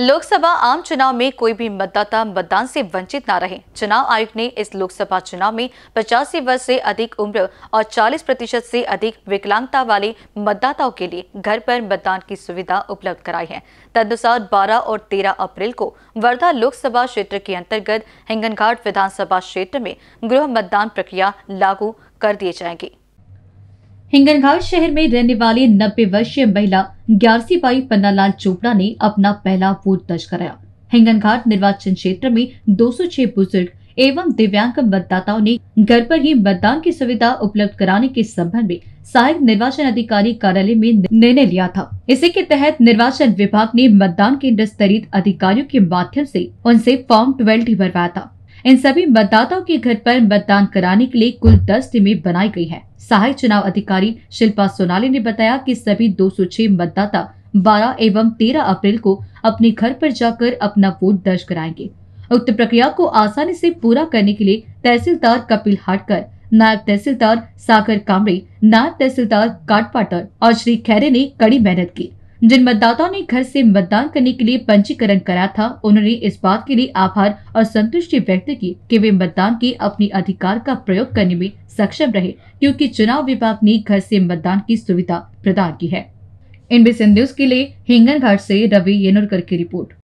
लोकसभा आम चुनाव में कोई भी मतदाता मतदान से वंचित न रहे चुनाव आयोग ने इस लोकसभा चुनाव में पचासी वर्ष से अधिक उम्र और 40 प्रतिशत से अधिक विकलांगता वाले मतदाताओं के लिए घर पर मतदान की सुविधा उपलब्ध कराई है तदनुसार 12 और 13 अप्रैल को वर्धा लोकसभा क्षेत्र के अंतर्गत हिंगनघाट विधानसभा क्षेत्र में गृह मतदान प्रक्रिया लागू कर दिए जाएंगे हिंगनघाट शहर में रहने वाली नब्बे वर्षीय महिला ग्यारसी बाई पन्नालाल चोपड़ा ने अपना पहला वोट दर्ज कराया हिंगनघाट निर्वाचन क्षेत्र में 206 बुजुर्ग एवं दिव्यांग मतदाताओं ने घर पर ही मतदान की सुविधा उपलब्ध कराने के संबंध में सहायक निर्वाचन अधिकारी कार्यालय में निर्णय लिया था इसी के तहत निर्वाचन विभाग ने मतदान केंद्र स्तरित अधिकारियों के माध्यम से उनसे फॉर्म ट्वेल्व भरवाया था इन सभी मतदाताओं के घर पर मतदान कराने के लिए कुल दस टीमें बनाई गई हैं। सहायक चुनाव अधिकारी शिल्पा सोनाली ने बताया कि सभी 206 मतदाता 12 एवं 13 अप्रैल को अपने घर पर जाकर अपना वोट दर्ज कराएंगे उक्त प्रक्रिया को आसानी से पूरा करने के लिए तहसीलदार कपिल हाटकर नायब तहसीलदार सागर कामरे नायब तहसीलदार काटपाटर और श्री खैरे ने कड़ी मेहनत की जिन मतदाताओं ने घर से मतदान करने के लिए पंजीकरण करा था उन्होंने इस बात के लिए आभार और संतुष्टि व्यक्त की कि वे मतदान के अपने अधिकार का प्रयोग करने में सक्षम रहे क्योंकि चुनाव विभाग ने घर से मतदान की सुविधा प्रदान की है इन न्यूज के लिए हिंगन घाट से रवि येनुरकर की रिपोर्ट